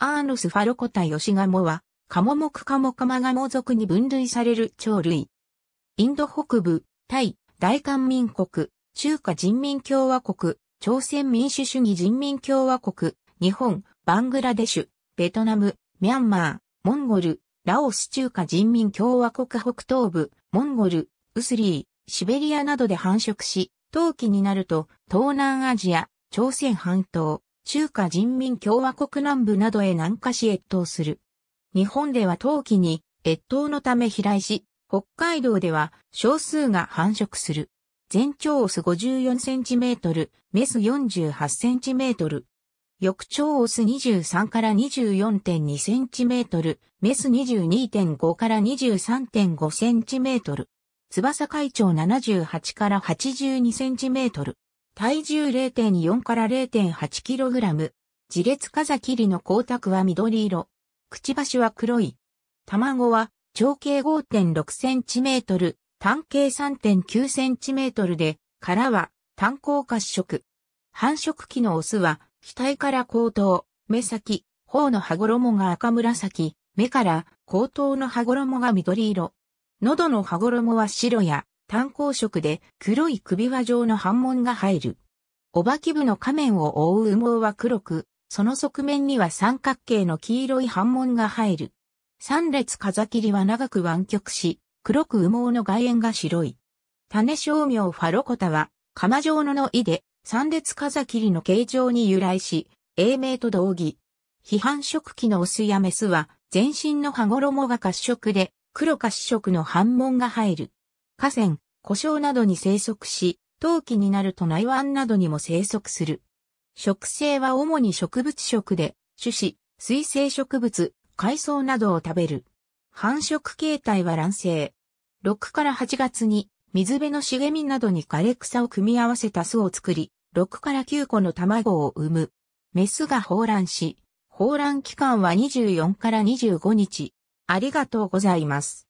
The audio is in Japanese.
アーノスファロコタヨシガモは、カモモクカモカマガモ族に分類される鳥類。インド北部、タイ、大韓民国、中華人民共和国、朝鮮民主主義人民共和国、日本、バングラデシュ、ベトナム、ミャンマー、モンゴル、ラオス中華人民共和国北東部、モンゴル、ウスリー、シベリアなどで繁殖し、冬季になると東南アジア、朝鮮半島、中華人民共和国南部などへ南下し越冬する。日本では冬季に越冬のため飛来し、北海道では少数が繁殖する。全長オス54センチメートル、メス48センチメートル。翌長オス23から24.2センチメートル、メス22.5から23.5センチメートル。翼海長78から82センチメートル。体重0.4から 0.8kg。自列風切りの光沢は緑色。くちばしは黒い。卵は長径 5.6cm、単径 3.9cm で、殻は単光褐色。繁殖期のオスは、額から後頭、目先、頬の羽衣が赤紫、目から後頭の羽衣が緑色。喉の歯衣は白や単光色で黒い首輪状の反紋が入る。おばき部の仮面を覆う羽毛は黒く、その側面には三角形の黄色い反紋が入る。三列風切りは長く湾曲し、黒く羽毛の外縁が白い。種商名ファロコタは、釜状のの意で、三列風切りの形状に由来し、英名と同義。批判色器のオスやメスは、全身の羽衣が褐色で、黒褐色の反紋が入る。河川、湖沼などに生息し、冬季になると内湾などにも生息する。植生は主に植物食で、種子、水生植物、海藻などを食べる。繁殖形態は卵生。6から8月に水辺の茂みなどに枯れ草を組み合わせた巣を作り、6から9個の卵を産む。メスが放卵し、放卵期間は24から25日。ありがとうございます。